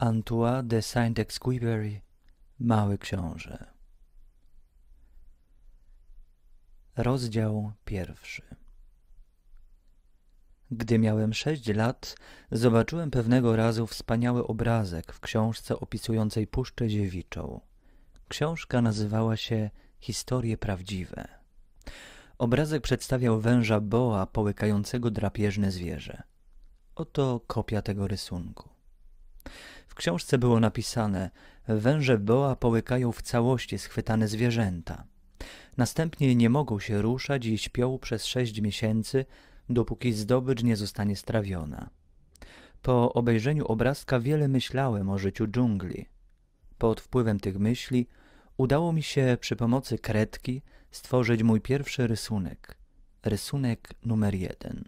Antoine de Saint-Exupéry, Mały Książę. Rozdział pierwszy. Gdy miałem sześć lat, zobaczyłem pewnego razu wspaniały obrazek w książce opisującej Puszczę Dziewiczą. Książka nazywała się Historie Prawdziwe. Obrazek przedstawiał węża boa połykającego drapieżne zwierzę. Oto kopia tego rysunku. W książce było napisane: Węże boa połykają w całości schwytane zwierzęta. Następnie nie mogą się ruszać i śpią przez sześć miesięcy, dopóki zdobycz nie zostanie strawiona. Po obejrzeniu obrazka wiele myślałem o życiu dżungli. Pod wpływem tych myśli udało mi się przy pomocy kredki stworzyć mój pierwszy rysunek. Rysunek numer jeden.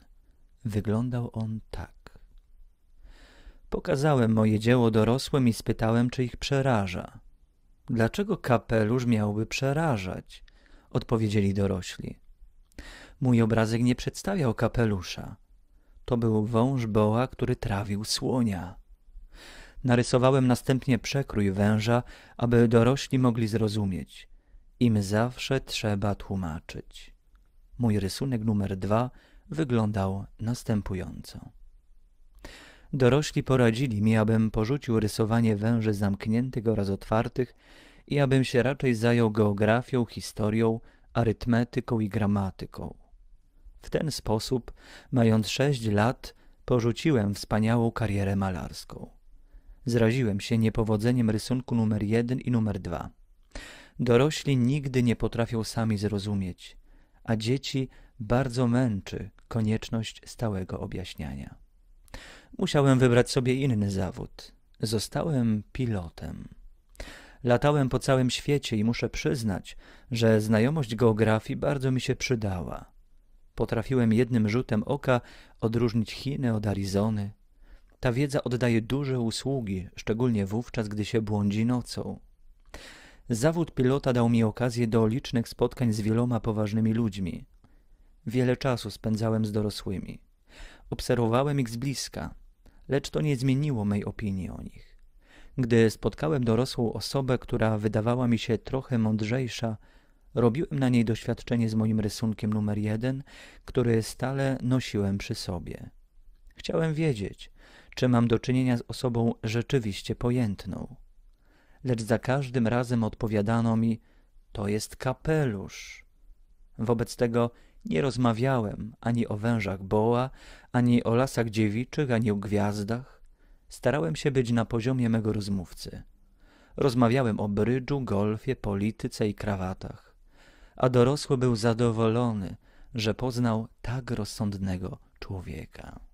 Wyglądał on tak. Pokazałem moje dzieło dorosłym i spytałem, czy ich przeraża. Dlaczego kapelusz miałby przerażać? Odpowiedzieli dorośli. Mój obrazek nie przedstawiał kapelusza. To był wąż boa, który trawił słonia. Narysowałem następnie przekrój węża, aby dorośli mogli zrozumieć. Im zawsze trzeba tłumaczyć. Mój rysunek numer dwa wyglądał następująco. Dorośli poradzili mi, abym porzucił rysowanie węży zamkniętych oraz otwartych i abym się raczej zajął geografią, historią, arytmetyką i gramatyką. W ten sposób, mając sześć lat, porzuciłem wspaniałą karierę malarską. Zraziłem się niepowodzeniem rysunku numer jeden i numer dwa. Dorośli nigdy nie potrafią sami zrozumieć, a dzieci bardzo męczy konieczność stałego objaśniania. Musiałem wybrać sobie inny zawód. Zostałem pilotem. Latałem po całym świecie i muszę przyznać, że znajomość geografii bardzo mi się przydała. Potrafiłem jednym rzutem oka odróżnić Chiny od Arizony. Ta wiedza oddaje duże usługi, szczególnie wówczas, gdy się błądzi nocą. Zawód pilota dał mi okazję do licznych spotkań z wieloma poważnymi ludźmi. Wiele czasu spędzałem z dorosłymi. Obserwowałem ich z bliska, lecz to nie zmieniło mej opinii o nich. Gdy spotkałem dorosłą osobę, która wydawała mi się trochę mądrzejsza, robiłem na niej doświadczenie z moim rysunkiem numer jeden, który stale nosiłem przy sobie. Chciałem wiedzieć, czy mam do czynienia z osobą rzeczywiście pojętną. Lecz za każdym razem odpowiadano mi, to jest kapelusz. Wobec tego nie rozmawiałem ani o wężach boa, ani o lasach dziewiczych, ani o gwiazdach. Starałem się być na poziomie mego rozmówcy. Rozmawiałem o brydżu, golfie, polityce i krawatach. A dorosły był zadowolony, że poznał tak rozsądnego człowieka.